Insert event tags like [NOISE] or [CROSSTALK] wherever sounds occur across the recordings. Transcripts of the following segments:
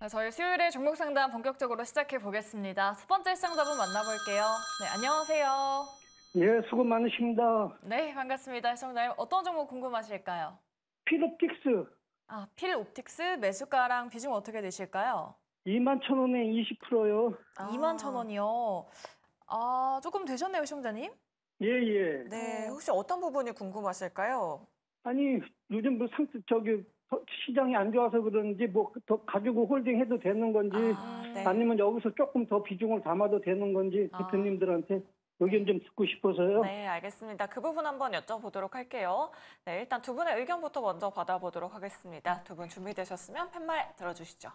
아, 저희 수요일에 종목 상담 본격적으로 시작해 보겠습니다. 첫 번째 시청자분 만나볼게요. 네, 안녕하세요. 예, 수고 많으십니다. 네, 반갑습니다. 시청자님, 어떤 종목 궁금하실까요? 필옵틱스. 아, 필옵틱스 매수가랑 비중 어떻게 되실까요? 2만 천 원에 20%요. 아. 2만 천 원이요. 아, 조금 되셨네요, 시청자님. 예, 예. 네, 혹시 어떤 부분이 궁금하실까요? 아니, 요즘 뭐 상, 저기 시장이 안 좋아서 그런지 뭐더 그 가지고 홀딩해도 되는 건지 아, 네. 니면 여기서 조금 더 비중을 담아도 되는 건지 아. 대표님들한테 의견 좀 듣고 싶어서요. 네, 알겠습니다. 그 부분 한번 여쭤보도록 할게요. 네, 일단 두 분의 의견부터 먼저 받아보도록 하겠습니다. 두 분 준비되셨으면 팻말 들어주시죠.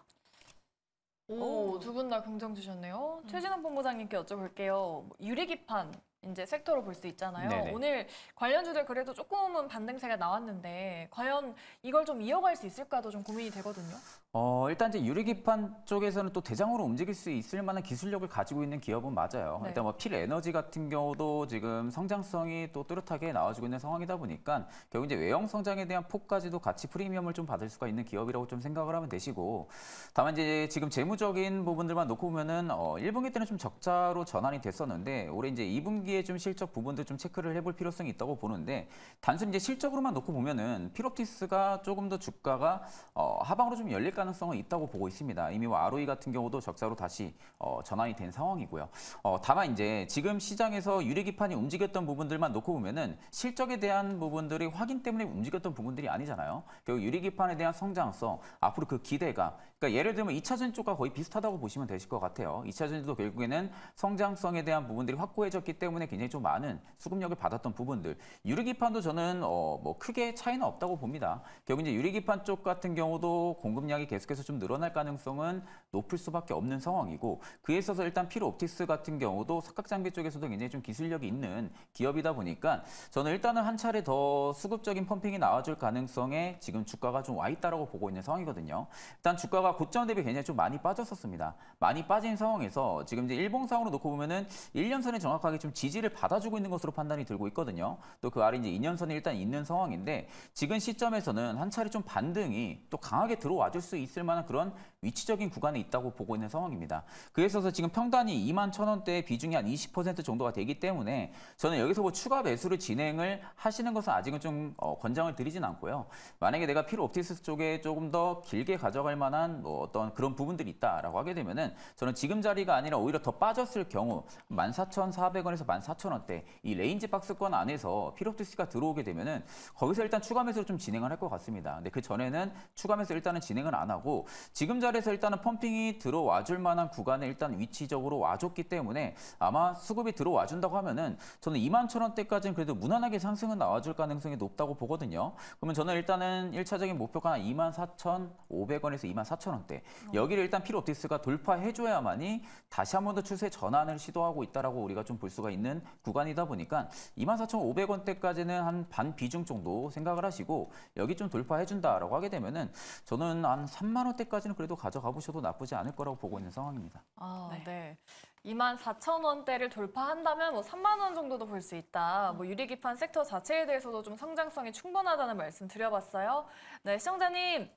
오, 두 분 다 긍정 주셨네요. 음. 최진원 본부장님께 여쭤볼게요. 뭐, 유리기판 이제 섹터로 볼 수 있잖아요. 네네. 오늘 관련 주들 그래도 조금은 반등세가 나왔는데 과연 이걸 좀 이어갈 수 있을까도 좀 고민이 되거든요. 어, 일단 이제 유리기판 쪽에서는 또 대장으로 움직일 수 있을 만한 기술력을 가지고 있는 기업은 맞아요. 네. 일단 뭐 필에너지 같은 경우도 지금 성장성이 또 뚜렷하게 나와주고 있는 상황이다 보니까 결국 이제 외형 성장에 대한 폭까지도 같이 프리미엄을 좀 받을 수가 있는 기업이라고 좀 생각을 하면 되시고 다만 이제 지금 재무적인 부분들만 놓고 보면은 어, 1분기 때는 좀 적자로 전환이 됐었는데 올해 이제 2분기 초기에 좀 실적 부분도 좀 체크를 해볼 필요성이 있다고 보는데 단순히 이제 실적으로만 놓고 보면은 피롭티스가 조금 더 주가가 어, 하방으로 좀 열릴 가능성은 있다고 보고 있습니다. 이미 ROE 뭐 같은 경우도 적자로 다시 어, 전환이 된 상황이고요. 어, 다만 이제 지금 시장에서 유리기판이 움직였던 부분들만 놓고 보면은 실적에 대한 부분들이 확인 때문에 움직였던 부분들이 아니잖아요. 결국 유리기판에 대한 성장성, 앞으로 그기대가 그러니까 예를 들면 2차전 쪽과 거의 비슷하다고 보시면 되실 것 같아요. 2차전도 결국에는 성장성에 대한 부분들이 확고해졌기 때문에 굉장히 좀 많은 수급력을 받았던 부분들. 유리기판도 저는 어, 뭐 크게 차이는 없다고 봅니다. 결국 이제 유리기판 쪽 같은 경우도 공급량이 계속해서 좀 늘어날 가능성은 높을 수밖에 없는 상황이고 그에 있어서 일단 필요 옵틱스 같은 경우도 삭각장비 쪽에서도 굉장히 좀 기술력이 있는 기업이다 보니까 저는 일단은 한 차례 더 수급적인 펌핑이 나와줄 가능성에 지금 주가가 좀 와 있다라고 보고 있는 상황이거든요. 일단 주가가 고점 대비 굉장히 좀 많이 빠졌었습니다. 많이 빠진 상황에서 지금 이제 일봉상으로 놓고 보면은 1년선에 정확하게 좀 지지를 받아주고 있는 것으로 판단이 들고 있거든요. 또 그 아래 이제 2년선이 일단 있는 상황인데 지금 시점에서는 한 차례 좀 반등이 또 강하게 들어와 줄 수 있을 만한 그런 위치적인 구간에 부담이 있다고 보고 있는 상황입니다. 그에 있어서 지금 평단이 2만 천 원대의 비중이 한 20% 정도가 되기 때문에 저는 여기서 뭐 추가 매수를 진행을 하시는 것은 아직은 좀 어, 권장을 드리진 않고요. 만약에 내가 필요 옵티스 쪽에 조금 더 길게 가져갈 만한 뭐 어떤 그런 부분들이 있다라고 하게 되면은 저는 지금 자리가 아니라 오히려 더 빠졌을 경우 14,400원에서 14,000원대 이 레인지 박스권 안에서 필요 옵티스가 들어오게 되면은 거기서 일단 추가 매수를 좀 진행을 할 것 같습니다. 근데 그 전에는 추가 매수 일단은 진행을 안 하고 지금 자리에서 일단은 펌핑 스타팅이 들어와 줄 만한 구간에 일단 위치적으로 와줬기 때문에 아마 수급이 들어와 준다고 하면은 저는 2만 천 원대까지는 그래도 무난하게 상승은 나와줄 가능성이 높다고 보거든요. 그러면 저는 일단은 1차적인 목표가 2만 4천 500원에서 2만 4천 원대 음. 여기를 일단 필옵티스가 돌파해줘야만이 다시 한번더 추세 전환을 시도하고 있다라고 우리가 좀 볼 수가 있는 구간이다 보니까 24,500원대까지는 한 반 비중 정도 생각을 하시고 여기 좀 돌파해준다라고 하게 되면은 저는 한 3만 원대까지는 그래도 가져가 보셔도 나쁘지. 나쁘지 않을 거라고 보고 있는 상황입니다. 아, 네. 네. 2만 4천 원대를 돌파한다면 뭐 3만 원 정도도 볼 수 있다. 뭐 유리기판 섹터 자체에 대해서도 좀 성장성이 충분하다는 말씀 드려봤어요. 네, 시청자님.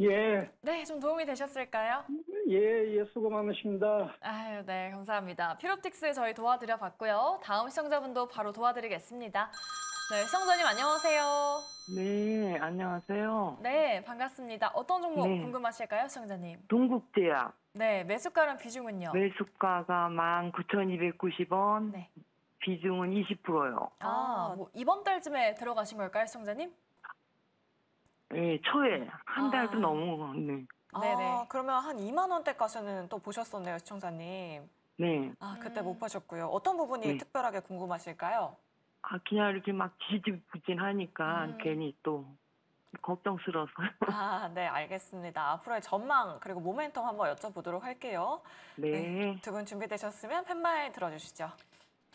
예. 네, 좀 도움이 되셨을까요? 예, 예, 수고 많으십니다. 아유, 네, 감사합니다. 피롭틱스 저희 도와드려 봤고요. 다음 시청자분도 바로 도와드리겠습니다. 네, 성전님 안녕하세요. 네, 안녕하세요. 네, 반갑습니다. 어떤 종목 네. 궁금하실까요, 시청자님? 동국제약. 네, 매수가랑 비중은요? 매수가가 19,290원, 네. 비중은 20%요. 아, 뭐 이번 달쯤에 들어가신 걸까요, 시청자님? 네, 예, 초에 한 아. 달도 넘었네. 네, 네. 아, 네네. 그러면 한 2만 원대까지는 또 보셨었네요, 시청자님. 네. 아, 아 그때 음. 못 보셨고요. 어떤 부분이 네. 특별하게 궁금하실까요? 아, 그냥 이렇게 막 지지부진하니까 음. 괜히 또 걱정스러워서. 아, 네, 알겠습니다. 앞으로의 전망 그리고 모멘텀 한번 여쭤보도록 할게요. 네. 네두분 준비되셨으면 팻말 들어주시죠.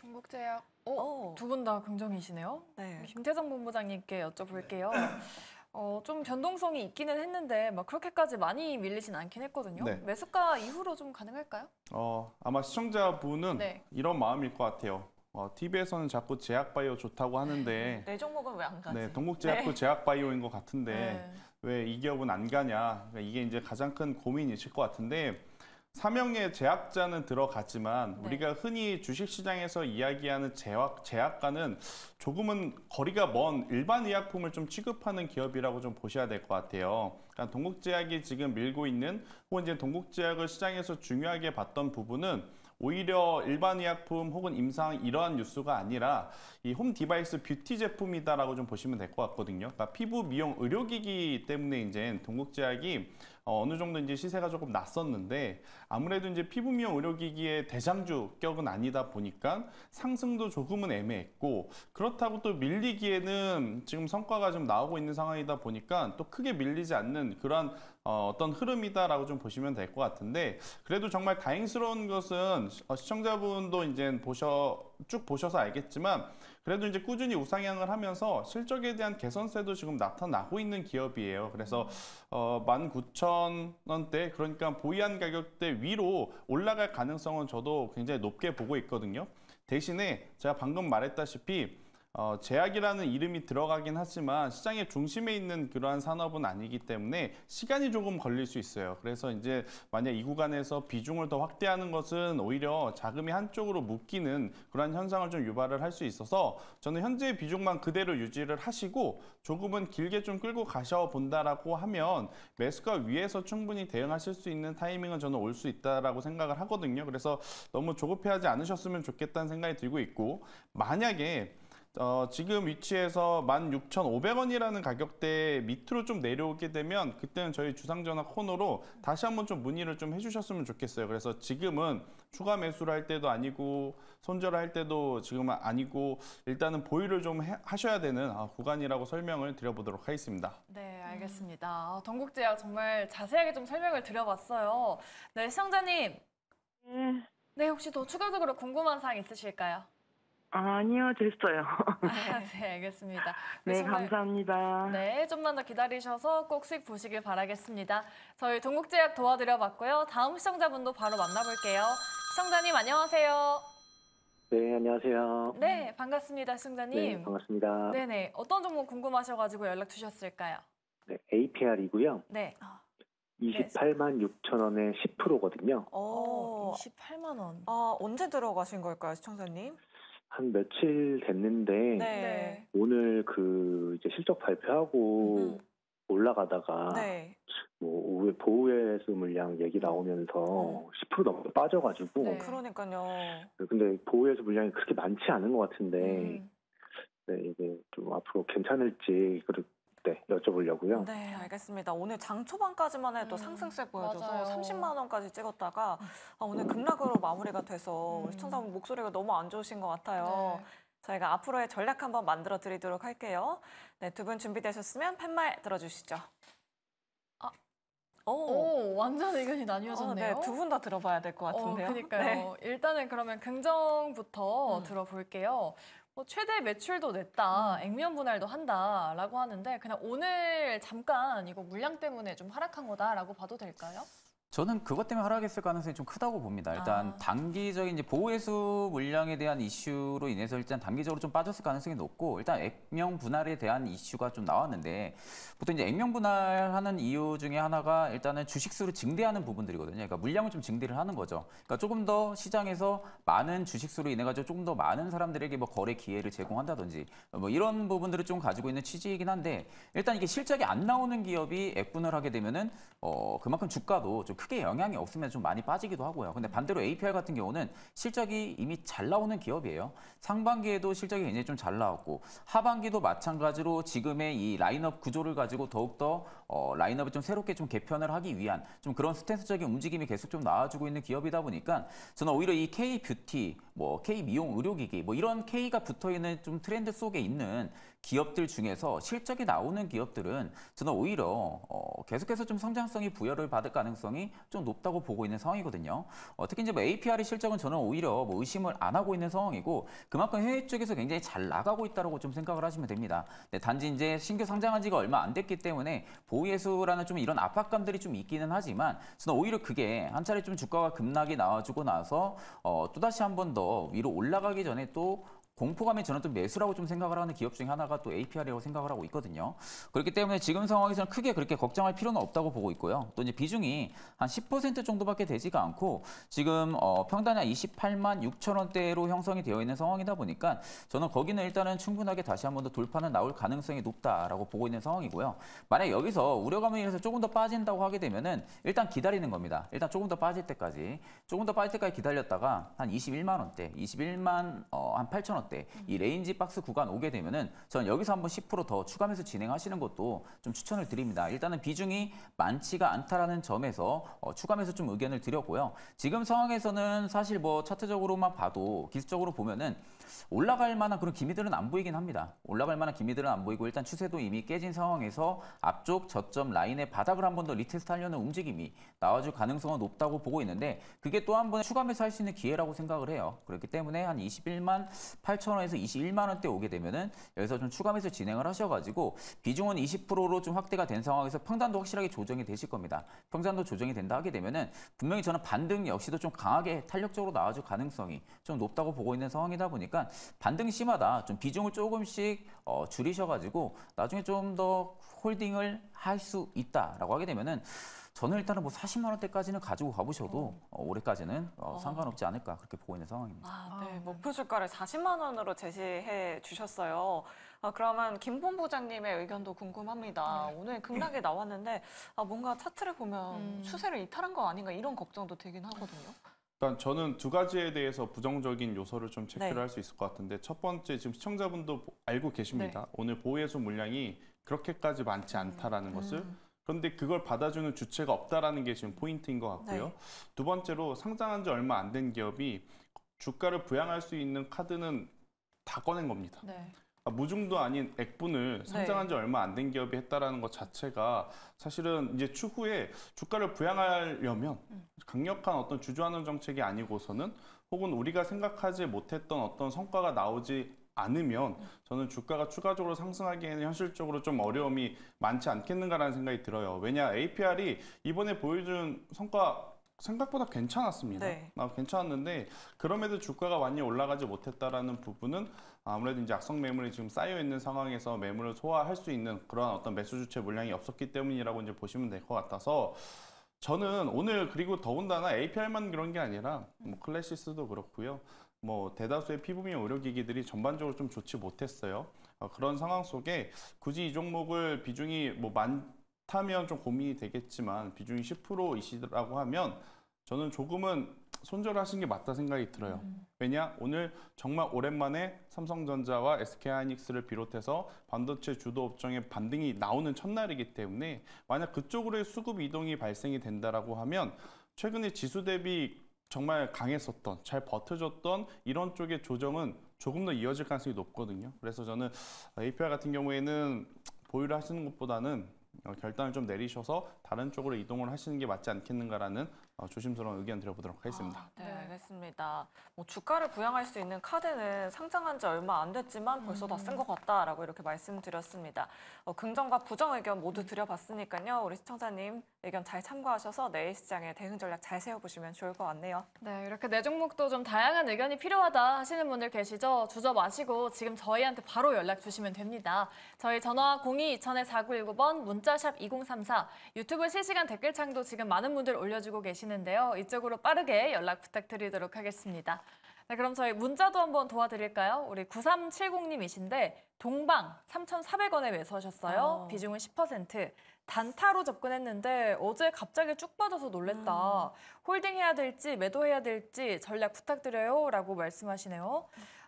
동국제약. 어, 두 분 다 긍정이시네요. 네. 김태정 본부장님께 여쭤볼게요. 네. [LAUGHS] 어, 좀 변동성이 있기는 했는데 막 그렇게까지 많이 밀리진 않긴 했거든요. 네. 매수가 이후로 좀 가능할까요? 어, 아마 시청자분은 네. 이런 마음일 것 같아요. 어, TV에서는 자꾸 제약바이오 좋다고 하는데 [LAUGHS] 내 종목은 왜 안 가지? 네, 동국제약도 네. [LAUGHS] 제약바이오인 것 같은데 네. 왜이 기업은 안 가냐? 그러니까 이게 이제 가장 큰 고민이실 것 같은데 사명의 제약자는 들어갔지만 네. 우리가 흔히 주식시장에서 이야기하는 제약, 제약가는 조금은 거리가 먼 일반 의약품을 좀 취급하는 기업이라고 좀 보셔야 될 것 같아요. 그러니까 동국제약이 지금 밀고 있는 혹은 이제 동국제약을 시장에서 중요하게 봤던 부분은 오히려 일반 의약품 혹은 임상 이러한 뉴스가 아니라 이 홈 디바이스 뷰티 제품이다라고 좀 보시면 될 것 같거든요. 그러니까 피부 미용 의료기기 때문에 이제 동국제약이 어, 어느 정도 이제 시세가 조금 났었는데 아무래도 이제 피부 미용 의료기기의 대장주격은 아니다 보니까 상승도 조금은 애매했고 그렇다고 또 밀리기에는 지금 성과가 좀 나오고 있는 상황이다 보니까 또 크게 밀리지 않는 그러한 어, 떤 흐름이다라고 좀 보시면 될 것 같은데 그래도 정말 다행스러운 것은 어, 시청자분도 이제 보셔 쭉 보셔서 알겠지만 그래도 이제 꾸준히 우상향을 하면서 실적에 대한 개선세도 지금 나타나고 있는 기업이에요. 그래서 음. 어, 19,000원대 그러니까 보유한 가격대 위로 올라갈 가능성은 저도 굉장히 높게 보고 있거든요. 대신에 제가 방금 말했다시피 어, 제약이라는 이름이 들어가긴 하지만 시장의 중심에 있는 그러한 산업은 아니기 때문에 시간이 조금 걸릴 수 있어요. 그래서 이제 만약 이 구간에서 비중을 더 확대하는 것은 오히려 자금이 한쪽으로 묶이는 그러한 현상을 좀 유발을 할 수 있어서 저는 현재의 비중만 그대로 유지를 하시고 조금은 길게 좀 끌고 가셔 본다라고 하면 매수가 위에서 충분히 대응하실 수 있는 타이밍은 저는 올 수 있다라고 생각을 하거든요. 그래서 너무 조급해하지 않으셨으면 좋겠다는 생각이 들고 있고 만약에 어, 지금 위치에서 16,500원이라는 가격대 밑으로 좀 내려오게 되면 그때는 저희 주상전화 코너로 다시 한번 좀 문의를 좀 해주셨으면 좋겠어요. 그래서 지금은 추가 매수를 할 때도 아니고 손절할 을 때도 지금은 아니고 일단은 보유를 좀 해, 하셔야 되는 어, 구간이라고 설명을 드려보도록 하겠습니다. 네, 알겠습니다. 어, 동국제약 정말 자세하게 좀 설명을 드려봤어요. 네, 시청자님. 네, 네 혹시 더 추가적으로 궁금한 사항 있으실까요? 아니요, 됐어요. 아, [LAUGHS] 네, 알겠습니다. 네, 네 감사합니다. 네, 좀만 더 기다리셔서 꼭 수익 보시길 바라겠습니다. 저희 동국제약 도와드려봤고요. 다음 시청자분도 바로 만나볼게요. 시청자님, 안녕하세요. 네, 안녕하세요. 네, 반갑습니다, 시청자님. 네, 반갑습니다. 네네, 어떤 정보 궁금하셔가지고 연락 주셨을까요? 네, APR이고요. 네. 28만 6천 원에 10%거든요. 오, 28만 원. 아, 언제 들어가신 걸까요, 시청자님? 한 며칠 됐는데 네. 오늘 그 이제 실적 발표하고 음. 올라가다가 네. 뭐 오후 에 보호해수 물량 얘기 나오면서 음. 10% 넘게 빠져가지고 네. 그러니까요. 근데 보호해수 물량이 그렇게 많지 않은 것 같은데 음. 네, 이게 좀 앞으로 괜찮을지 그리고 네, 여쭤보려고요. 네, 알겠습니다. 오늘 장 초반까지만 해도 음, 상승세 보여줘서 맞아요. 30만 원까지 찍었다가 아, 오늘 음. 급락으로 마무리가 돼서 음. 시청자분 목소리가 너무 안 좋으신 것 같아요. 네. 저희가 앞으로의 전략 한번 만들어 드리도록 할게요. 네, 두 분 준비되셨으면 팻말 들어주시죠. 아, 오, 오 완전 의견이 나뉘어졌네요. 아, 네, 어, 네, 두분 다 들어봐야 될 것 같은데요. 어, 그러니까요. 네. 일단은 그러면 긍정부터 음. 들어볼게요. 뭐 최대 매출도 냈다, 음. 액면 분할도 한다라고 하는데 그냥 오늘 잠깐 이거 물량 때문에 좀 하락한 거다라고 봐도 될까요? 저는 그것 때문에 하락했을 가능성이 좀 크다고 봅니다. 일단 아. 단기적인 이제 보호해수 물량에 대한 이슈로 인해서 일단 단기적으로 좀 빠졌을 가능성이 높고 일단 액면 분할에 대한 이슈가 좀 나왔는데 보통 이제 액면 분할하는 이유 중에 하나가 일단은 주식수를 증대하는 부분들이거든요. 그러니까 물량을 좀 증대를 하는 거죠. 그러니까 조금 더 시장에서 많은 주식수로 인해 가지고 조금 더 많은 사람들에게 뭐 거래 기회를 제공한다든지 뭐 이런 부분들을 좀 가지고 있는 취지이긴 한데 일단 이게 실적이 안 나오는 기업이 액분을 하게 되면은 어 그만큼 주가도 좀 크게 영향이 없으면 좀 많이 빠지기도 하고요. 근데 반대로 APR 같은 경우는 실적이 이미 잘 나오는 기업이에요. 상반기에도 실적이 굉장히 좀 잘 나왔고 하반기도 마찬가지로 지금의 이 라인업 구조를 가지고 더욱더 어, 라인업을 좀 새롭게 좀 개편을 하기 위한 좀 그런 스탠스적인 움직임이 계속 좀 나와주고 있는 기업이다 보니까 저는 오히려 이 K 뷰티, 뭐 K 미용 의료기기 뭐 이런 K가 붙어 있는 좀 트렌드 속에 있는 기업들 중에서 실적이 나오는 기업들은 저는 오히려 어, 계속해서 좀 성장성이 부여를 받을 가능성이 좀 높다고 보고 있는 상황이거든요. 어, 특히 이제 뭐 APR의 실적은 저는 오히려 뭐 의심을 안 하고 있는 상황이고 그만큼 해외 쪽에서 굉장히 잘 나가고 있다고 좀 생각을 하시면 됩니다. 네, 단지 이제 신규 상장한 지가 얼마 안 됐기 때문에 보 오예수라는 좀 이런 압박감들이 좀 있기는 하지만 저는 오히려 그게 한 차례 좀 주가가 급락이 나와주고 나서 어, 또다시 한 번 더 위로 올라가기 전에 또 공포감에 저는 또 매수라고 좀 생각을 하는 기업 중에 하나가 또 APR이라고 생각을 하고 있거든요. 그렇기 때문에 지금 상황에서는 크게 그렇게 걱정할 필요는 없다고 보고 있고요. 또 이제 비중이 한 10% 정도밖에 되지가 않고 지금 어, 평단이 한 28만 6천 원대로 형성이 되어 있는 상황이다 보니까 저는 거기는 일단은 충분하게 다시 한번 더 돌파는 나올 가능성이 높다라고 보고 있는 상황이고요. 만약 여기서 우려감에 의해서 조금 더 빠진다고 하게 되면은 일단 기다리는 겁니다. 일단 조금 더 빠질 때까지 조금 더 빠질 때까지 기다렸다가 한 21만 원대, 21만 어, 한 8천 원대 때이 레인지 박스 구간 오게 되면은 전 여기서 한번 10%더 추가 매서 진행하시는 것도 좀 추천을 드립니다. 일단은 비중이 많지가 않다라는 점에서 어, 추가 매수 좀 의견을 드렸고요. 지금 상황에서는 사실 뭐 차트적으로만 봐도 기술적으로 보면은 올라갈 만한 그런 기미들은 안 보이긴 합니다. 올라갈 만한 기미들은 안 보이고 일단 추세도 이미 깨진 상황에서 앞쪽 저점 라인의 바닥을 한 번 더 리테스트 하려는 움직임이 나와줄 가능성은 높다고 보고 있는데 그게 또 한 번의 추가 매수할 수 있는 기회라고 생각을 해요. 그렇기 때문에 한 21만 8천 원에서 21만 원대 오게 되면은 여기서 좀 추가 매수 진행을 하셔가지고 비중은 20%로 좀 확대가 된 상황에서 평단도 확실하게 조정이 되실 겁니다. 평단도 조정이 된다 하게 되면은 분명히 저는 반등 역시도 좀 강하게 탄력적으로 나와줄 가능성이 좀 높다고 보고 있는 상황이다 보니까 보니까 반등 심하다좀 비중을 조금씩 어, 줄이셔가지고 나중에 좀 더 홀딩을 할 수 있다라고 하게 되면은 저는 일단은 뭐 40만 원대까지는 가지고 가보셔도 어, 어 올해까지는 어, 어, 상관없지 않을까 그렇게 보고 있는 상황입니다. 아, 네, 아, 네. 목표 주가를 40만 원으로 제시해 주셨어요. 아, 그러면 김본 부장님의 의견도 궁금합니다. 네. 오늘 급락이 나왔는데 아, 뭔가 차트를 보면 음. 추세를 이탈한 거 아닌가 이런 걱정도 되긴 하거든요. 그러니까 저는 두 가지에 대해서 부정적인 요소를 좀 체크를 네. 할수 있을 것 같은데 첫 번째 지금 시청자분도 알고 계십니다. 네. 오늘 보호해수 물량이 그렇게까지 많지 않다라는 음. 것을 그런데 그걸 받아주는 주체가 없다라는 게 지금 포인트인 것 같고요. 네. 두 번째로 상장한 지 얼마 안 된 기업이 주가를 부양할 수 있는 카드는 다 꺼낸 겁니다. 네. 아, 무중도 아닌 액분을 네. 상장한 지 얼마 안 된 기업이 했다라는 것 자체가 사실은 이제 추후에 주가를 부양하려면 음. 강력한 어떤 주주환원 정책이 아니고서는 혹은 우리가 생각하지 못했던 어떤 성과가 나오지 않으면 음. 저는 주가가 추가적으로 상승하기에는 현실적으로 좀 어려움이 많지 않겠는가라는 생각이 들어요. 왜냐 APR이 이번에 보여준 성과 생각보다 괜찮았습니다. 네. 아, 괜찮았는데 그럼에도 주가가 많이 올라가지 못했다라는 부분은 아무래도 이제 악성 매물이 지금 쌓여 있는 상황에서 매물을 소화할 수 있는 그런 어떤 매수 주체 물량이 없었기 때문이라고 이제 보시면 될 것 같아서 저는 오늘 그리고 더군다나 APR만 그런 게 아니라 뭐 클래시스도 그렇고요. 뭐 대다수의 피부미 용 의료기기들이 전반적으로 좀 좋지 못했어요. 어, 그런 상황 속에 굳이 이 종목을 비중이 뭐 많다면 좀 고민이 되겠지만 비중이 10%이시라고 하면 저는 조금은 손절하신 게 맞다 생각이 들어요. 음. 왜냐 오늘 정말 오랜만에 삼성전자와 SK하이닉스를 비롯해서 반도체 주도 업종의 반등이 나오는 첫날이기 때문에 만약 그쪽으로의 수급 이동이 발생이 된다라고 하면 최근에 지수 대비 정말 강했었던 잘 버텨줬던 이런 쪽의 조정은 조금 더 이어질 가능성이 높거든요. 그래서 저는 APR 같은 경우에는 보유를 하시는 것보다는 결단을 좀 내리셔서 다른 쪽으로 이동을 하시는 게 맞지 않겠는가라는 아, 조심스러운 의견 드려보도록 하겠습니다. 아, 네, 알겠습니다. 뭐 주가를 부양할 수 있는 카드는 상장한 지 얼마 안 됐지만 벌써 다 쓴 것 같다라고 이렇게 말씀드렸습니다. 어, 긍정과 부정 의견 모두 드려봤으니까요. 우리 시청자님 의견 잘 참고하셔서 내일 시장의 대응 전략 잘 세워보시면 좋을 것 같네요. 네, 이렇게 내 종목도 좀 다양한 의견이 필요하다 하시는 분들 계시죠? 주저 마시고 지금 저희한테 바로 연락 주시면 됩니다. 저희 전화 02-2000-4919번 문자샵 2034 유튜브 실시간 댓글창도 지금 많은 분들 올려주고 계시 계시는데요. 이쪽으로 빠르게 연락 부탁드리도록 하겠습니다. 네, 그럼 저희 문자도 한번 도와드릴까요? 우리 9370님이신데 동방 3,400원에 매수하셨어요. 아. 비중은 10%. 단타로 접근했는데 어제 갑자기 쭉 빠져서 놀랬다. 아. 홀딩해야 될지 매도해야 될지 전략 부탁드려요. 라고 말씀하시네요.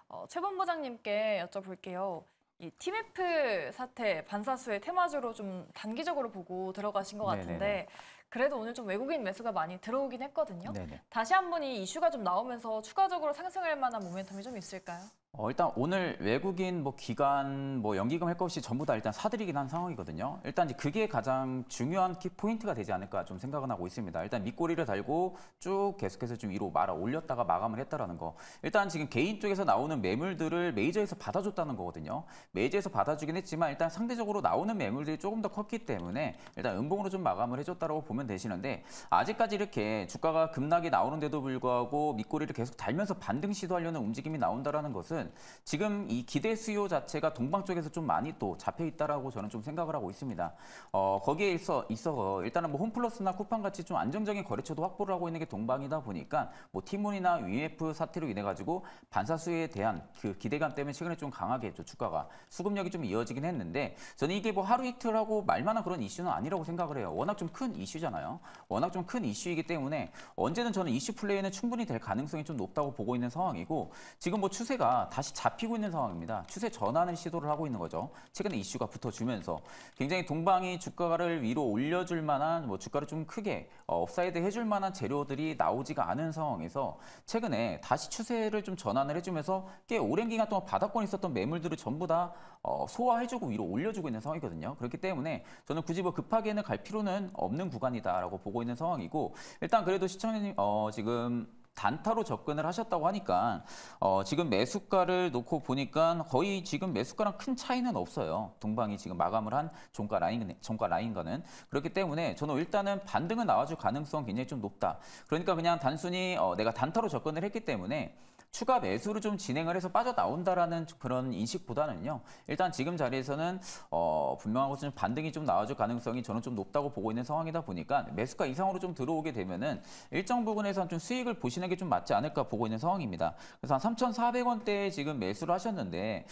어, 최 본부장님께 여쭤볼게요. 이 TMF 사태 반사수의 테마주로 좀 단기적으로 보고 들어가신 것 같은데 네네 그래도 오늘 좀 외국인 매수가 많이 들어오긴 했거든요. 네네. 다시 한번 이 이슈가 좀 나오면서 추가적으로 상승할 만한 모멘텀이 좀 있을까요? 어, 일단 오늘 외국인 뭐 기관 뭐 연기금 할 것 없이 전부 다 일단 사들이긴 한 상황이거든요. 일단 이제 그게 가장 중요한 키 포인트가 되지 않을까 좀 생각은 하고 있습니다. 일단 밑꼬리를 달고 쭉 계속해서 좀 위로 말아 올렸다가 마감을 했다라는 거. 일단 지금 개인 쪽에서 나오는 매물들을 메이저에서 받아줬다는 거거든요. 메이저에서 받아주긴 했지만 일단 상대적으로 나오는 매물들이 조금 더 컸기 때문에 일단 음봉으로 좀 마감을 해줬다라고 보면 되시는데 아직까지 이렇게 주가가 급락이 나오는데도 불구하고 밑꼬리를 계속 달면서 반등 시도하려는 움직임이 나온다라는 것은 부은 지금 이 기대 수요 자체가 동방 쪽에서 좀 많이 또 잡혀 있다라고 저는 좀 생각을 하고 있습니다. 어, 거기에 있어, 있어 일단은 뭐 홈플러스나 쿠팡 같이 좀 안정적인 거래처도 확보를 하고 있는 게 동방이다 보니까 뭐 티몬이나 UF 사태로 인해 가지고 반사 수요에 대한 그 기대감 때문에 최근에 좀 강하게 했 주가가 수급력이 좀 이어지긴 했는데 저는 이게 뭐 하루 이틀하고 말만한 그런 이슈는 아니라고 생각을 해요. 워낙 좀 큰 이슈잖아요. 워낙 좀 큰 이슈이기 때문에 언제든 저는 이슈 플레이는 충분히 될 가능성이 좀 높다고 보고 있는 상황이고 지금 뭐 추세가 다시 잡히고 있는 상황입니다. 추세 전환을 시도를 하고 있는 거죠. 최근에 이슈가 붙어주면서 굉장히 동방이 주가를 위로 올려줄 만한 뭐 주가를 좀 크게 어, 업사이드 해줄 만한 재료들이 나오지가 않은 상황에서 최근에 다시 추세를 좀 전환을 해주면서 꽤 오랜 기간 동안 바닥권에 있었던 매물들을 전부 다 어, 소화해주고 위로 올려주고 있는 상황이거든요. 그렇기 때문에 저는 굳이 뭐 급하게는 갈 필요는 없는 구간이다라고 보고 있는 상황이고 일단 그래도 시청자님 어, 지금 단타로 접근을 하셨다고 하니까 어, 지금 매수가를 놓고 보니까 거의 지금 매수가랑 큰 차이는 없어요. 동방이 지금 마감을 한 종가 라인 종가 라인과는 그렇기 때문에 저는 일단은 반등은 나와줄 가능성 굉장히 좀 높다. 그러니까 그냥 단순히 어, 내가 단타로 접근을 했기 때문에 추가 매수를 좀 진행을 해서 빠져나온다라는 그런 인식보다는요. 일단 지금 자리에서는 어, 분명하고 좀 반등이 좀 나와줄 가능성이 저는 좀 높다고 보고 있는 상황이다 보니까 매수가 이상으로 좀 들어오게 되면은 일정 부분에선 좀 수익을 보시는 게 좀 맞지 않을까 보고 있는 상황입니다. 그래서 한 3,400원대에 지금 매수를 하셨는데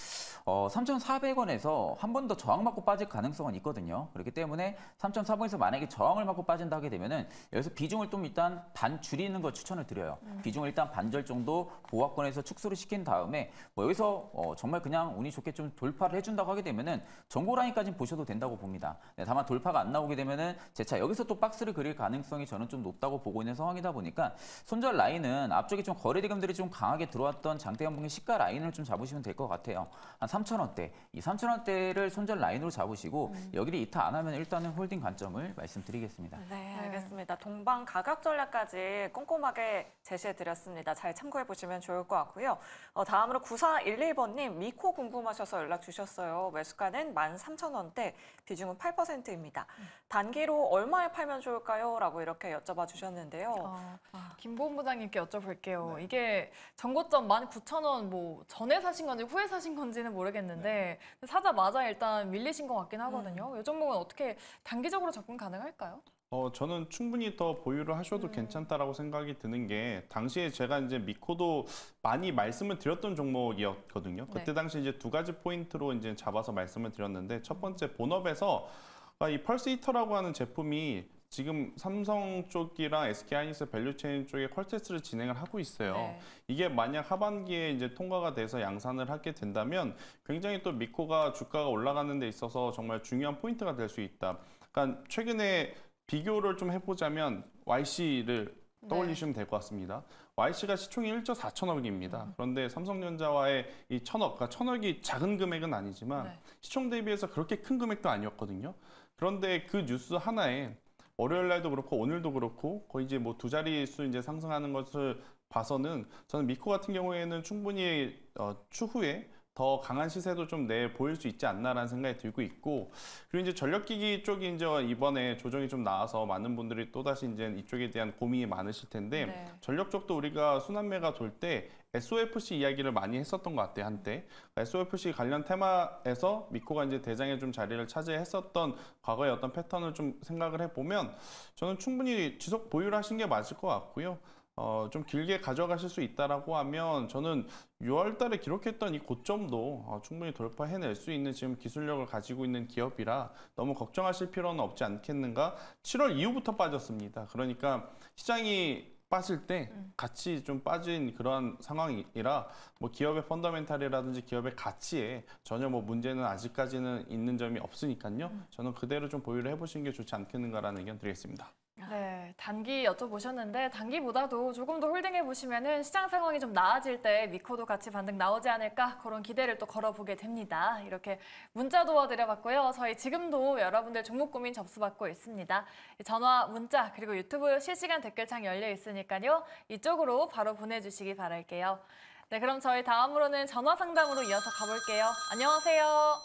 어, 3,400원에서 한 번 더 저항 맞고 빠질 가능성은 있거든요. 그렇기 때문에 3,400원에서 만약에 저항을 맞고 빠진다 하게 되면은 여기서 비중을 좀 일단 반 줄이는 걸 추천을 드려요. 음. 비중을 일단 반절 정도 보아 저항권에서 축소를 시킨 다음에 뭐 여기서 어, 정말 그냥 운이 좋게 좀 돌파를 해준다고 하게 되면은 전고라인까지 보셔도 된다고 봅니다. 네, 다만 돌파가 안 나오게 되면은 제차 여기서 또 박스를 그릴 가능성이 저는 좀 높다고 보고 있는 상황이다 보니까 손절 라인은 앞쪽에 좀 거래 대금들이 좀 강하게 들어왔던 장대현봉의 시가 라인을 좀 잡으시면 될 것 같아요. 한 3,000원대. 이 3,000원대를 손절 라인으로 잡으시고 음. 여기를 이타 안 하면 일단은 홀딩 관점을 말씀드리겠습니다. 네, 알겠습니다. 동방 가격 전략까지 꼼꼼하게 제시해드렸습니다. 잘 참고해보시면 좋을 좋을 것 같고요. 어, 다음으로 9411번님 미코 궁금하셔서 연락 주셨어요. 매수가는 13,000원대, 비중은 8%입니다. 음. 단기로 얼마에 팔면 좋을까요? 라고 이렇게 여쭤봐 주셨는데요. 어, 아, 아 김본부장님께 여쭤볼게요. 네. 이게 전고점 19,000원 뭐 전에 사신 건지 후에 사신 건지는 모르겠는데 네. 사자마자 일단 밀리신 것 같긴 하거든요. 음. 이 종목은 어떻게 단기적으로 접근 가능할까요? 어, 저는 충분히 더 보유를 하셔도 음. 괜찮다라고 생각이 드는 게 당시에 제가 이제 미코도 많이 말씀을 드렸던 종목이었거든요. 네. 그때 당시 이제 두 가지 포인트로 이제 잡아서 말씀을 드렸는데 첫 음. 번째 본업에서 아, 이 펄스 히터라고 하는 제품이 지금 삼성 쪽이랑 SK 하이닉스 밸류체인 쪽에 퀄테스를 진행을 하고 있어요. 네. 이게 만약 하반기에 이제 통과가 돼서 양산을 하게 된다면 굉장히 또 미코가 주가가 올라가는 데 있어서 정말 중요한 포인트가 될 수 있다. 그러니까 최근에 비교를 좀 해보자면 YC를 네. 떠올리시면 될 것 같습니다. YC가 시총이 1조 4천억입니다. 음. 그런데 삼성전자와의 이 천억, 그러니까 천억이 작은 금액은 아니지만 네. 시총 대비해서 그렇게 큰 금액도 아니었거든요. 그런데 그 뉴스 하나에 월요일 날도 그렇고 오늘도 그렇고 거의 이제 뭐 두 자리수 이제 상승하는 것을 봐서는 저는 미코 같은 경우에는 충분히 어, 추후에 더 강한 시세도 좀 내 보일 수 있지 않나라는 생각이 들고 있고 그리고 이제 전력기기 쪽이 이제 이번에 조정이 좀 나와서 많은 분들이 또 다시 이제 이쪽에 대한 고민이 많으실 텐데 네. 전력 쪽도 우리가 순환매가 돌 때 SOFC 이야기를 많이 했었던 것 같아요 한때 그러니까 SOFC 관련 테마에서 미코가 이제 대장에 좀 자리를 차지했었던 과거의 어떤 패턴을 좀 생각을 해보면 저는 충분히 지속 보유를 하신 게 맞을 것 같고요. 어, 좀 길게 가져가실 수 있다라고 하면 저는 6월달에 기록했던 이 고점도 어, 충분히 돌파해낼 수 있는 지금 기술력을 가지고 있는 기업이라 너무 걱정하실 필요는 없지 않겠는가. 7월 이후부터 빠졌습니다. 그러니까 시장이 빠질 때 음. 같이 좀 빠진 그러한 상황이라 뭐 기업의 펀더멘탈이라든지 기업의 가치에 전혀 뭐 문제는 아직까지는 있는 점이 없으니까요. 음. 저는 그대로 좀 보유를 해보시는 게 좋지 않겠는가라는 의견 드리겠습니다. 네, 단기 여쭤보셨는데 단기보다도 조금 더 홀딩해 보시면은 시장 상황이 좀 나아질 때 미코도 같이 반등 나오지 않을까 그런 기대를 또 걸어보게 됩니다. 이렇게 문자 도와드려봤고요. 저희 지금도 여러분들 종목 고민 접수받고 있습니다. 전화, 문자 그리고 유튜브 실시간 댓글창 열려 있으니까요. 이쪽으로 바로 보내주시기 바랄게요. 네, 그럼 저희 다음으로는 전화 상담으로 이어서 가볼게요. 안녕하세요.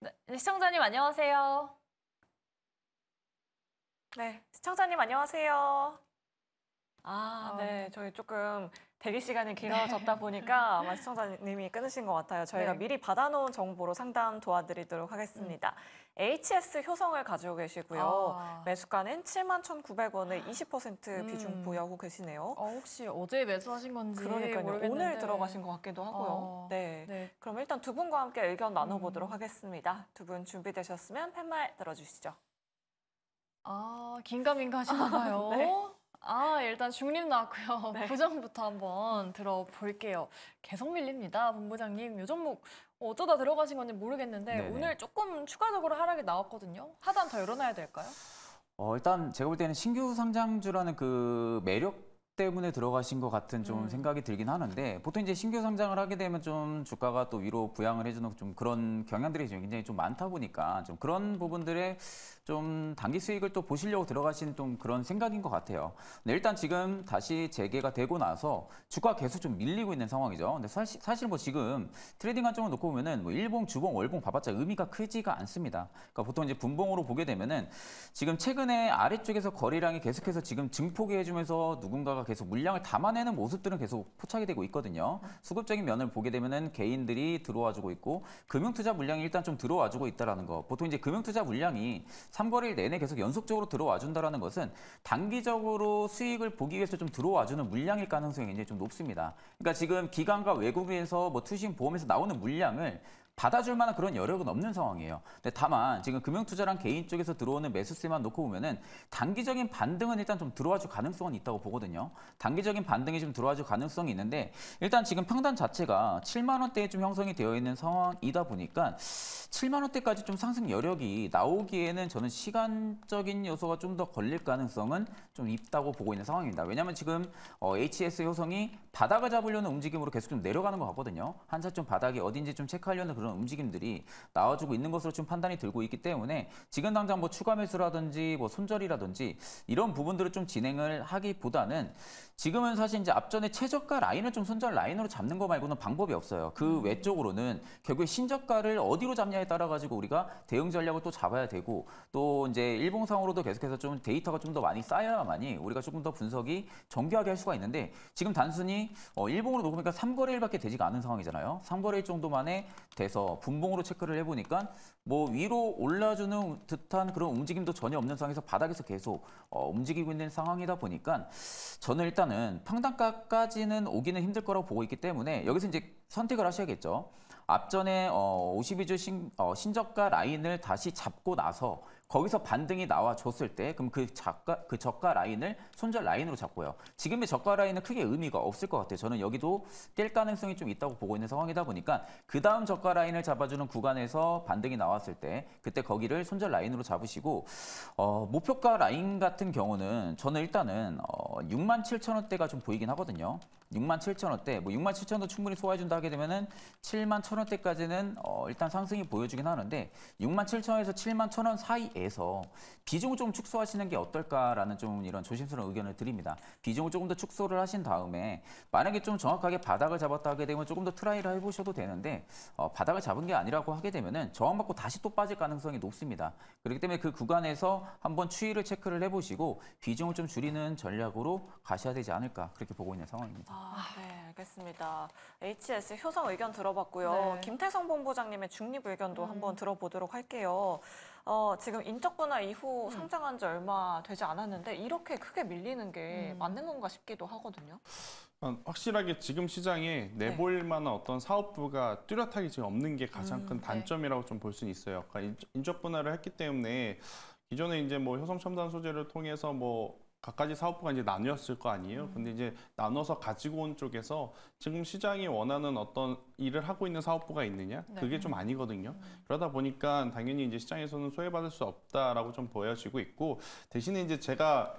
네, 시청자님 안녕하세요. 네, 시청자님 안녕하세요. 아, 어. 네. 저희 조금 대기 시간이 네. 길어졌다 네. [LAUGHS] 보니까 아마 시청자님이 끊으신 것 같아요. 저희가 네. 미리 받아놓은 정보로 상담 도와드리도록 하겠습니다. 음. HS 효성을 가지고 계시고요. 아. 매수가는 7만 1,900원에 20% 음. 비중 보유하고 계시네요. 어, 혹시 어제 매수하신 건지 그러니까요. 모르겠는데. 오늘 들어가신 것 같기도 하고요. 어. 네. 네. 그럼 일단 두 분과 함께 의견 나눠보도록 음. 하겠습니다. 두 분 준비되셨으면 팻말 들어주시죠. 아, 긴가민가 하시나 봐요. [LAUGHS] 네. 아, 일단 중립 나왔고요. [LAUGHS] 네. 부정부터 한번 들어볼게요. 계속 밀립니다, 본부장님. 요 종목 어쩌다 들어가신 건지 모르겠는데 네네. 오늘 조금 추가적으로 하락이 나왔거든요. 하단 더 열어놔야 될까요? 어, 일단 제가 볼 때는 신규 상장주라는 그 매력 때문에 들어가신 것 같은 좀 음. 생각이 들긴 하는데 보통 이제 신규 상장을 하게 되면 좀 주가가 또 위로 부양을 해주는 좀 그런 경향들이 지 굉장히 좀 많다 보니까 좀 그런 부분들에 좀 단기 수익을 또 보시려고 들어가신 좀 그런 생각인 것 같아요. 근 일단 지금 다시 재개가 되고 나서 주가 계속 좀 밀리고 있는 상황이죠. 근데 사실, 사실 뭐 지금 트레이딩 관점을 놓고 보면은 뭐 일봉, 주봉, 월봉 봐봤자 의미가 크지가 않습니다. 그러니까 보통 이제 분봉으로 보게 되면은 지금 최근에 아래쪽에서 거래량이 계속해서 지금 증폭해 주면서 누군가가 계속 물량을 담아내는 모습들은 계속 포착이 되고 있거든요. 수급적인 면을 보게 되면은 개인들이 들어와주고 있고 금융투자 물량이 일단 좀 들어와주고 있다라는 거. 보통 이제 금융투자 물량이 3거래일 내내 계속 연속적으로 들어와준다라는 것은 단기적으로 수익을 보기 위해서 좀 들어와주는 물량일 가능성이 굉장히 좀 높습니다. 그러니까 지금 기관과 외국에서 뭐 투신 보험에서 나오는 물량을 받아줄 만한 그런 여력은 없는 상황이에요. 근데 다만 지금 금융투자랑 개인 쪽에서 들어오는 매수세만 놓고 보면은 단기적인 반등은 일단 좀 들어와줄 가능성은 있다고 보거든요. 단기적인 반등이 좀 들어와줄 가능성이 있는데 일단 지금 평단 자체가 7만 원대에 좀 형성이 되어 있는 상황이다 보니까 7만 원대까지 좀 상승 여력이 나오기에는 저는 시간적인 요소가 좀 더 걸릴 가능성은 좀 있다고 보고 있는 상황입니다. 왜냐하면 지금 어, HS 효성이 바닥을 잡으려는 움직임으로 계속 좀 내려가는 것 같거든요. 한 차 좀 바닥이 어딘지 좀 체크하려는 그런 그런 움직임들이 나와주고 있는 것으로 지 판단이 들고 있기 때문에 지금 당장 뭐 추가 매수라든지 뭐 손절이라든지 이런 부분들을 좀 진행을 하기보다는 지금은 사실 이제 앞전에 최저가 라인을 좀 손절 라인으로 잡는 거 말고는 방법이 없어요. 그외적으로는 음. 결국에 신저가를 어디로 잡냐에 따라 가지고 우리가 대응 전략을 또 잡아야 되고 또 이제 일봉상으로도 계속해서 좀 데이터가 좀 더 많이 쌓여야만이 우리가 조금 더 분석이 정교하게 할 수가 있는데 지금 단순히 어 일봉으로 놓으니까 삼거래일밖에 되지가 않은 상황이잖아요. 삼거래일 정도만에 돼서 분봉으로 체크를 해보니까 뭐 위로 올라주는 듯한 그런 움직임도 전혀 없는 상황에서 바닥에서 계속 어, 움직이고 있는 상황이다 보니까 저는 일단은 평단가까지는 오기는 힘들 거라고 보고 있기 때문에 여기서 이제 선택을 하셔야겠죠. 앞전에 어, 52주 신, 어, 신저가 라인을 다시 잡고 나서 거기서 반등이 나와줬을 때 그럼 그 저가 그 저가 라인을 손절 라인으로 잡고요. 지금의 저가 라인은 크게 의미가 없을 것 같아요. 저는 여기도 뛸 가능성이 좀 있다고 보고 있는 상황이다 보니까 그 다음 저가 라인을 잡아주는 구간에서 반등이 나왔을 때 그때 거기를 손절 라인으로 잡으시고 어, 목표가 라인 같은 경우는 저는 일단은 어, 6 0 0 0 원대가 좀 보이긴 하거든요. 6만 7천 원대, 뭐 6만 7천 원도 충분히 소화해준다 하게 되면은 7만 천 원대까지는 어, 일단 상승이 보여주긴 하는데 6만 7천 원에서 7만 천 원 사이에서 비중을 좀 축소하시는 게 어떨까라는 좀 이런 조심스러운 의견을 드립니다. 비중을 조금 더 축소를 하신 다음에 만약에 좀 정확하게 바닥을 잡았다 하게 되면 조금 더 트라이를 해보셔도 되는데 어, 바닥을 잡은 게 아니라고 하게 되면은 저항받고 다시 또 빠질 가능성이 높습니다. 그렇기 때문에 그 구간에서 한번 추이를 체크를 해보시고 비중을 좀 줄이는 전략으로 가셔야 되지 않을까 그렇게 보고 있는 상황입니다. 아, 아, 네, 알겠습니다. HS 효성 의견 들어봤고요. 네. 김태성 본부장님의 중립 의견도 음. 한번 들어보도록 할게요. 어, 지금 인적 분할 이후 음. 상장한 지 얼마 되지 않았는데 이렇게 크게 밀리는 게 음. 맞는 건가 싶기도 하거든요. 어, 확실하게 지금 시장에 내보일 만한 네. 어떤 사업부가 뚜렷하게 지금 없는 게 가장 음, 큰 네. 단점이라고 좀 볼 수 있어요. 그러니까 인적 분할을 했기 때문에 기존에 이제 뭐 효성 첨단 소재를 통해서 뭐 각가지 사업부가 이제 나뉘었을 거 아니에요. 음. 근데 이제 나눠서 가지고 온 쪽에서 지금 시장이 원하는 어떤 일을 하고 있는 사업부가 있느냐? 네. 그게 좀 아니거든요. 음. 그러다 보니까 당연히 이제 시장에서는 소외받을 수 없다라고 좀 보여지고 있고 대신에 이제 제가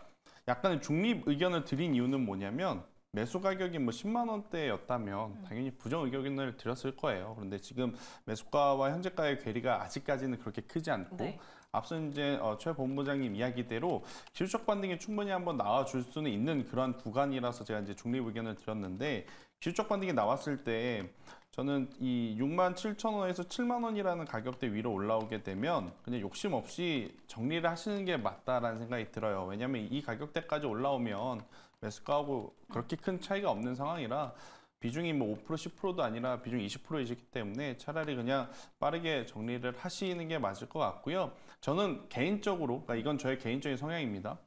약간의 중립 의견을 드린 이유는 뭐냐면 매수 가격이 뭐 10만 원대였다면 음. 당연히 부정 의견을 드렸을 거예요. 그런데 지금 매수가와 현재가의 괴리가 아직까지는 그렇게 크지 않고 네. 앞서 이제 어, 최 본부장님 이야기대로 기술적 반등이 충분히 한번 나와줄 수는 있는 그런 구간이라서 제가 이제 중립 의견을 드렸는데 기술적 반등이 나왔을 때 저는 이 6만 7천 원에서 7만 원이라는 가격대 위로 올라오게 되면 그냥 욕심 없이 정리를 하시는 게 맞다라는 생각이 들어요. 왜냐하면 이 가격대까지 올라오면 매수가하고 그렇게 큰 차이가 없는 상황이라 비중이 뭐 5% 10%도 아니라 비중 2 0이기 때문에 차라리 그냥 빠르게 정리를 하시는 게 맞을 것 같고요. 저는 개인적으로 그러니까 이건 저의 개인적인 성향입니다.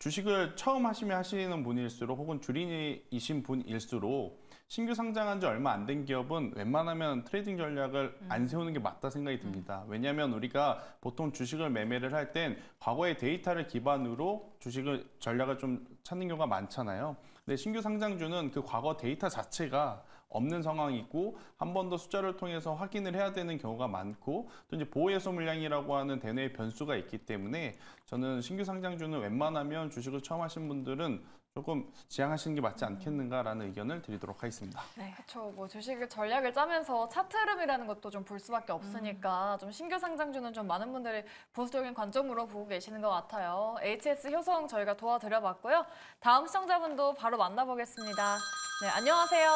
주식을 처음 하시면 하시는 분일수록 혹은 주린이신 분일수록 신규 상장한 지 얼마 안 된 기업은 웬만하면 트레이딩 전략을 음. 안 세우는 게 맞다 생각이 음. 듭니다. 왜냐하면 우리가 보통 주식을 매매를 할 땐 과거의 데이터를 기반으로 주식을 전략을 좀 찾는 경우가 많잖아요. 근데 네, 신규 상장주는 그 과거 데이터 자체가 없는 상황이고 한 번 더 숫자를 통해서 확인을 해야 되는 경우가 많고 또 이제 보호예소 물량이라고 하는 대뇌의 변수가 있기 때문에 저는 신규 상장주는 웬만하면 주식을 처음 하신 분들은 조금 지향하시는 게 맞지 않겠는가라는 의견을 드리도록 하겠습니다. 네, 그렇죠. 뭐 주식을 전략을 짜면서 차트 흐름이라는 것도 좀 볼 수밖에 없으니까 음. 좀 신규 상장주는 좀 많은 분들이 보수적인 관점으로 보고 계시는 것 같아요. HS 효성 저희가 도와드려봤고요. 다음 시청자분도 바로 만나보겠습니다. 네, 안녕하세요.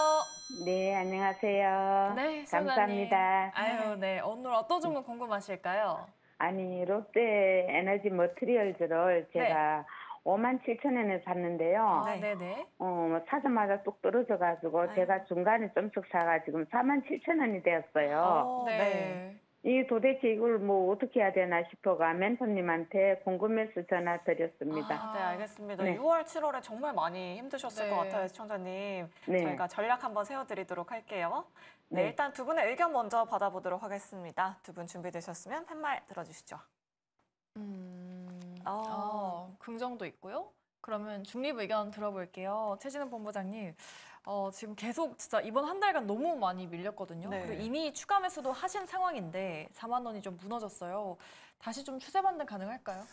네, 안녕하세요. 네, 감사합니다. 아유, 네. 오늘 어떤 종목 궁금하실까요? 아니, 롯데 에너지 머트리얼즈를 네. 제가 네. 5만 7천 원에 샀는데요. 네. 네 어, 뭐 사자마자 뚝 떨어져 가지고 아유. 제가 중간에 좀씩 사가 지금 4만 7천 원이 되었어요. 오, 아, 네. 네. 이 도대체 이걸 뭐 어떻게 해야 되나 싶어가 멘토님한테 궁금해서 전화 드렸습니다. 아, 네, 알겠습니다. 네. 6월, 7월에 정말 많이 힘드셨을 네. 것 같아요, 시청자님. 네. 저희가 전략 한번 세워드리도록 할게요. 네, 네. 일단 두 분의 의견 먼저 받아보도록 하겠습니다. 두 분 준비되셨으면 한 말 들어주시죠. 음... 아. 어, 긍정도 있고요. 그러면 중립 의견 들어볼게요. 최진은 본부장님, 어, 지금 계속 진짜 이번 한 달간 너무 많이 밀렸거든요. 네. 그리고 이미 추가 매수도 하신 상황인데 4만 원이 좀 무너졌어요. 다시 좀 추세 반등 가능할까요?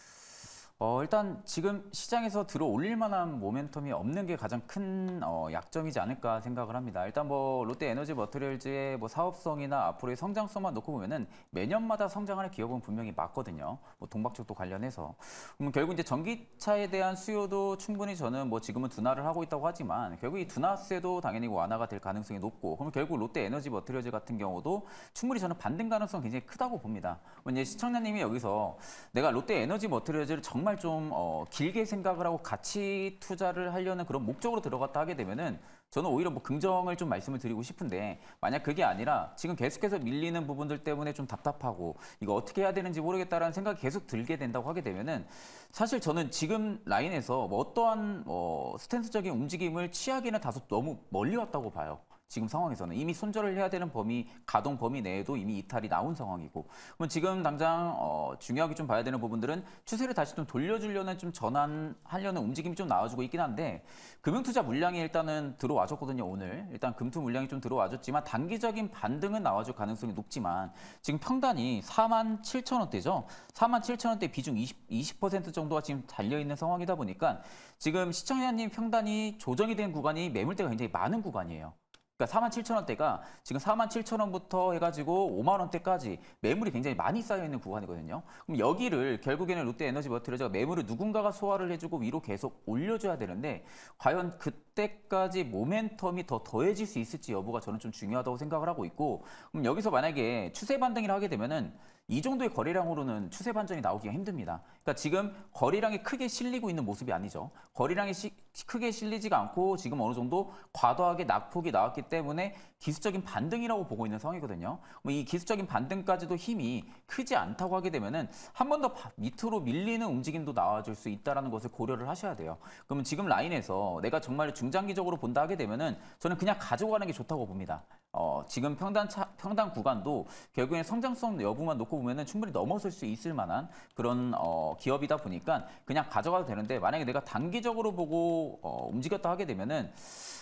어, 일단 지금 시장에서 들어올릴 만한 모멘텀이 없는 게 가장 큰 어, 약점이지 않을까 생각을 합니다. 일단 뭐 롯데 에너지 머티리얼즈의 뭐 사업성이나 앞으로의 성장성만 놓고 보면은 매년마다 성장하는 기업은 분명히 맞거든요. 뭐 동박쪽도 관련해서 그럼 결국 이제 전기차에 대한 수요도 충분히 저는 뭐 지금은 둔화를 하고 있다고 하지만 결국 이 둔화세도 당연히 완화가 될 가능성이 높고 그럼 결국 롯데 에너지 머티리얼즈 같은 경우도 충분히 저는 반등 가능성 굉장히 크다고 봅니다. 왜냐 시청자님이 여기서 내가 롯데 에너지 머티리얼즈를 정말 정말 좀 어, 길게 생각을 하고 같이 투자를 하려는 그런 목적으로 들어갔다 하게 되면은 저는 오히려 뭐 긍정을 좀 말씀을 드리고 싶은데 만약 그게 아니라 지금 계속해서 밀리는 부분들 때문에 좀 답답하고 이거 어떻게 해야 되는지 모르겠다라는 생각이 계속 들게 된다고 하게 되면은 사실 저는 지금 라인에서 뭐 어떠한 뭐 스탠스적인 움직임을 취하기는 다소 너무 멀리 왔다고 봐요. 지금 상황에서는 이미 손절을 해야 되는 범위 가동 범위 내에도 이미 이탈이 나온 상황이고 그럼 지금 당장 어, 중요하게 좀 봐야 되는 부분들은 추세를 다시 좀 돌려주려는 좀 전환하려는 움직임이 좀 나와주고 있긴 한데 금융투자 물량이 일단은 들어와줬거든요 오늘 일단 금투 물량이 좀 들어와줬지만 단기적인 반등은 나와줄 가능성이 높지만 지금 평단이 4만 7천 원대죠 4만 7천 원대 비중 20, 20% 정도가 지금 달려있는 상황이다 보니까 지금 시청자님 평단이 조정이 된 구간이 매물대가 굉장히 많은 구간이에요. 그러니까 4만 7천 원대가 지금 4만 7천 원부터 해가지고 5만 원대까지 매물이 굉장히 많이 쌓여 있는 구간이거든요. 그럼 여기를 결국에는 롯데 에너지 버티로제가 매물을 누군가가 소화를 해주고 위로 계속 올려줘야 되는데 과연 그때까지 모멘텀이 더 더해질 수 있을지 여부가 저는 좀 중요하다고 생각을 하고 있고 그럼 여기서 만약에 추세 반등이라 하게 되면은 이 정도의 거래량으로는 추세 반전이 나오기가 힘듭니다. 그러니까 지금 거래량이 크게 실리고 있는 모습이 아니죠. 거래량이 시, 크게 실리지가 않고 지금 어느 정도 과도하게 낙폭이 나왔기 때문에 기술적인 반등이라고 보고 있는 상황이거든요. 뭐 이 기술적인 반등까지도 힘이 크지 않다고 하게 되면은 한 번 더 밑으로 밀리는 움직임도 나와줄 수 있다는 것을 고려를 하셔야 돼요. 그러면 지금 라인에서 내가 정말 중장기적으로 본다 하게 되면은 저는 그냥 가져 가는 게 좋다고 봅니다. 어, 지금 평단 차, 평단 구간도 결국엔 성장성 여부만 놓고 보면은 충분히 넘어설 수 있을 만한 그런 어, 기업이다 보니까 그냥 가져가도 되는데 만약에 내가 단기적으로 보고 어, 움직였다 하게 되면은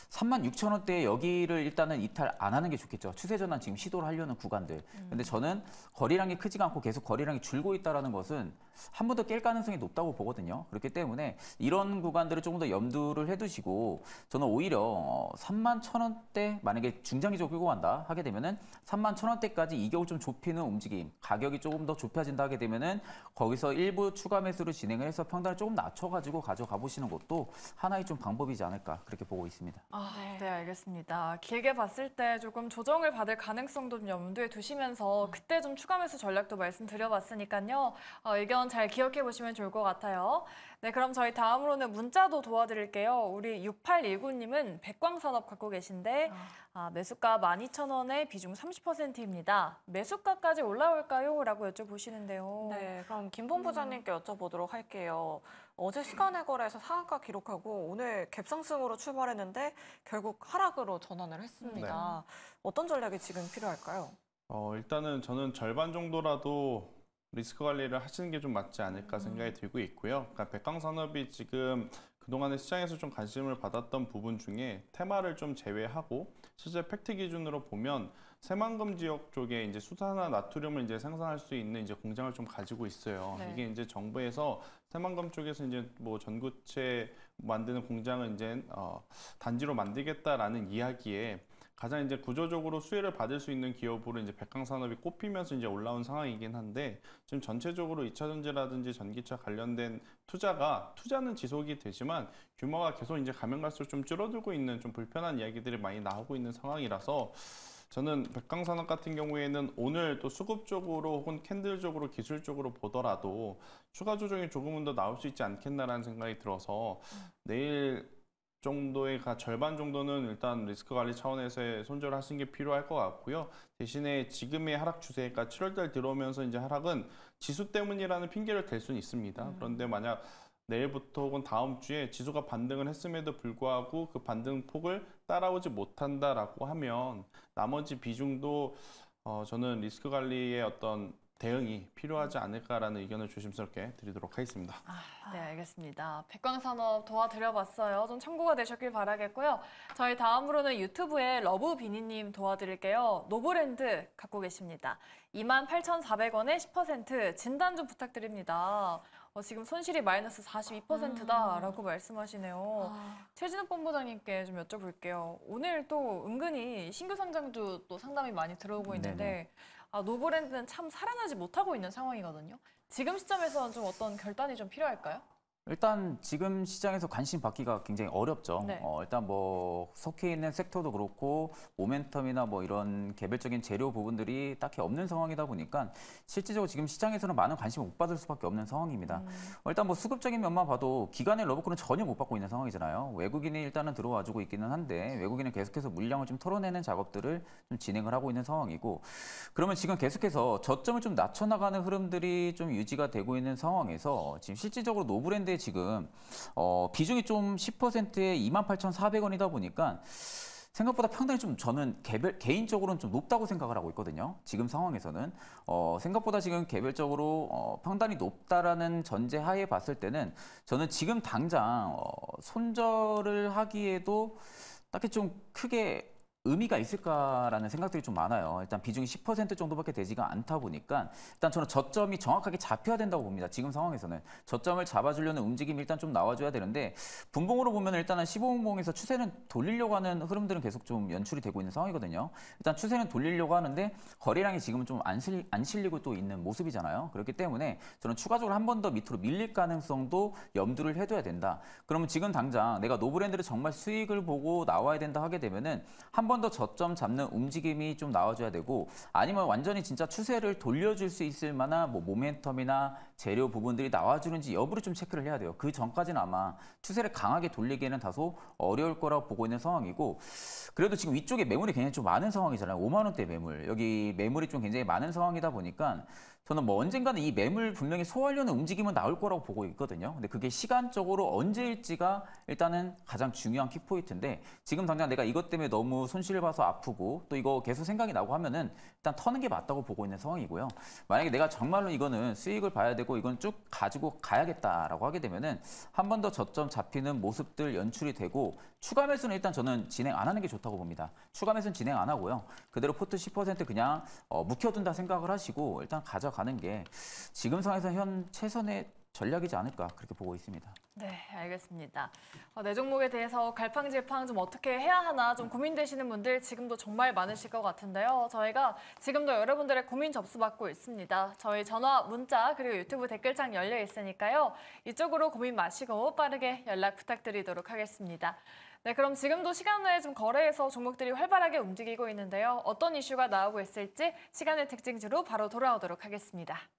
3만 6천 원대에 여기를 일단은 이탈 안 하는 게 좋겠죠. 추세 전환 지금 시도를 하려는 구간들. 음. 근데 저는 거리량이 크지가 않고 계속 거리량이 줄고 있다라는 것은 한 번 더 깰 가능성이 높다고 보거든요. 그렇기 때문에 이런 구간들을 조금 더 염두를 해두시고 저는 오히려 3만 어, 천 원대 만약에 중장기적으로 끌고 간다 하게 되면은 3만 천 원대까지 이격을 좀 좁히는 움직임, 가격이 조금 더 좁혀진다 하게 되면은 거기서 일부 추가 매수를 진행을 해서 평단을 조금 낮춰가지고 가져가 보시는 것도 하나의 좀 방법이지 않을까 그렇게 보고 있습니다. 아. 아, 네. 네. 알겠습니다. 길게 봤을 때 조금 조정을 받을 가능성도 좀 염두에 두시면서 음. 그때 좀 추가 매서 전략도 말씀드려봤으니까요. 어, 의견 잘 기억해 보시면 좋을 것 같아요. 네, 그럼 저희 다음으로는 문자도 도와드릴게요. 우리 6819님은 백광산업 갖고 계신데 아, 아 매수가 12,000원에 비중 30%입니다. 매수가까지 올라올까요? 라고 여쭤보시는데요. 네, 그럼 김본 부장님께 음. 여쭤보도록 할게요. 어제 시간의 거래에서 상한가 기록하고 오늘 갭상승으로 출발했는데 결국 하락으로 전환을 했습니다. 네. 어떤 전략이 지금 필요할까요? 어, 일단은 저는 절반 정도라도 리스크 관리를 하시는 게 좀 맞지 않을까 음. 생각이 들고 있고요. 그러니까 백강산업이 지금 그동안에 시장에서 좀 관심을 받았던 부분 중에 테마를 좀 제외하고 실제 팩트 기준으로 보면 새만금 지역 쪽에 이제 수산화 나트륨을 이제 생산할 수 있는 이제 공장을 좀 가지고 있어요. 네. 이게 이제 정부에서 새만금 쪽에서 이제 뭐 전구체 만드는 공장을 이제 어 단지로 만들겠다라는 이야기에 가장 이제 구조적으로 수혜를 받을 수 있는 기업으로 이제 백강산업이 꼽히면서 이제 올라온 상황이긴 한데 지금 전체적으로 2차전지라든지 전기차 관련된 투자가 투자는 지속이 되지만 규모가 계속 이제 가면 갈수록 좀 줄어들고 있는 좀 불편한 이야기들이 많이 나오고 있는 상황이라서 저는 백강산업 같은 경우에는 오늘 또 수급적으로 혹은 캔들적으로 기술적으로 보더라도 추가 조정이 조금은 더 나올 수 있지 않겠나라는 생각이 들어서 내일 정도의 절반 정도는 일단 리스크 관리 차원에서의 손절하시는 게 필요할 것 같고요. 대신에 지금의 하락 추세가 7월달 들어오면서 이제 하락은 지수 때문이라는 핑계를 댈 수는 있습니다. 음. 그런데 만약 내일부터 혹은 다음 주에 지수가 반등을 했음에도 불구하고 그 반등 폭을 따라오지 못한다라고 하면 나머지 비중도 어, 저는 리스크 관리의 어떤 대응이 필요하지 않을까라는 의견을 조심스럽게 드리도록 하겠습니다. 아, 네, 알겠습니다. 백광산업 도와드려봤어요. 좀 참고가 되셨길 바라겠고요. 저희 다음으로는 유튜브에 러브비니님 도와드릴게요. 노브랜드 갖고 계십니다. 28,400원에 10% 진단 좀 부탁드립니다. 어, 지금 손실이 마이너스 42%다라고 음. 말씀하시네요. 아. 최진욱 본부장님께 좀 여쭤볼게요. 오늘 또 은근히 신규 상장주 또 상담이 많이 들어오고 음, 있는데 네네. 아, 노브랜드는 참 살아나지 못하고 있는 상황이거든요. 지금 시점에서는 좀 어떤 결단이 좀 필요할까요? 일단 지금 시장에서 관심 받기가 굉장히 어렵죠. 네. 어, 일단 뭐 속해 있는 섹터도 그렇고 모멘텀이나 뭐 이런 개별적인 재료 부분들이 딱히 없는 상황이다 보니까 실질적으로 지금 시장에서는 많은 관심을 못 받을 수밖에 없는 상황입니다. 음. 어, 일단 뭐 수급적인 면만 봐도 기간의 러브콜은 전혀 못 받고 있는 상황이잖아요. 외국인이 일단은 들어와주고 있기는 한데 외국인은 계속해서 물량을 좀 털어내는 작업들을 좀 진행을 하고 있는 상황이고 그러면 지금 계속해서 저점을 좀 낮춰나가는 흐름들이 좀 유지가 되고 있는 상황에서 지금 실질적으로 노브랜드 지금 어, 비중이 좀 10%에 28,400원이다 보니까 생각보다 평당이좀 저는 개별 개인적으로는 좀 높다고 생각을 하고 있거든요. 지금 상황에서는 어, 생각보다 지금 개별적으로 어, 평당이 높다라는 전제하에 봤을 때는 저는 지금 당장 어, 손절을 하기에도 딱히 좀 크게 의미가 있을까라는 생각들이 좀 많아요. 일단 비중이 10% 정도밖에 되지가 않다 보니까 일단 저는 저점이 정확하게 잡혀야 된다고 봅니다. 지금 상황에서는 저점을 잡아주려는 움직임이 일단 좀 나와줘야 되는데 분봉으로 보면 일단은 15분봉에서 추세는 돌리려고 하는 흐름들은 계속 좀 연출이 되고 있는 상황이거든요. 일단 추세는 돌리려고 하는데 거래량이 지금은 좀안 안 실리고 또 있는 모습이잖아요. 그렇기 때문에 저는 추가적으로 한 번 더 밑으로 밀릴 가능성도 염두를 해둬야 된다. 그러면 지금 당장 내가 노브랜드를 정말 수익을 보고 나와야 된다 하게 되면은 한번 번더 저점 잡는 움직임이 좀 나와줘야 되고 아니면 완전히 진짜 추세를 돌려줄 수 있을 만한 뭐 모멘텀이나 재료 부분들이 나와주는지 여부를 좀 체크를 해야 돼요. 그 전까지는 아마 추세를 강하게 돌리기에는 다소 어려울 거라고 보고 있는 상황이고 그래도 지금 위쪽에 매물이 굉장히 좀 많은 상황이잖아요. 5만 원대 매물. 여기 매물이 좀 굉장히 많은 상황이다 보니까 저는 뭐 언젠가는 이 매물 분명히 소화하려는 움직임은 나올 거라고 보고 있거든요. 근데 그게 시간적으로 언제일지가 일단은 가장 중요한 키포인트인데 지금 당장 내가 이것 때문에 너무 손실을 봐서 아프고 또 이거 계속 생각이 나고 하면은 일단 터는 게 맞다고 보고 있는 상황이고요. 만약에 내가 정말로 이거는 수익을 봐야 되고 되고 이건 쭉 가지고 가야겠다라고 하게 되면은 한 번 더 저점 잡히는 모습들 연출이 되고 추가 매수는 일단 저는 진행 안 하는 게 좋다고 봅니다. 추가 매수는 진행 안 하고요. 그대로 포트 10% 그냥 어, 묵혀둔다 생각을 하시고 일단 가져가는 게 지금 상황에서 현 최선의 전략이지 않을까 그렇게 보고 있습니다. 네, 알겠습니다. 어, 내 종목에 대해서 갈팡질팡 좀 어떻게 해야 하나 좀 고민되시는 분들 지금도 정말 많으실 것 같은데요. 저희가 지금도 여러분들의 고민 접수받고 있습니다. 저희 전화, 문자 그리고 유튜브 댓글창 열려 있으니까요. 이쪽으로 고민 마시고 빠르게 연락 부탁드리도록 하겠습니다. 네, 그럼 지금도 시간 외에 좀 거래에서 종목들이 활발하게 움직이고 있는데요. 어떤 이슈가 나오고 있을지 시간의 특징지로 바로 돌아오도록 하겠습니다.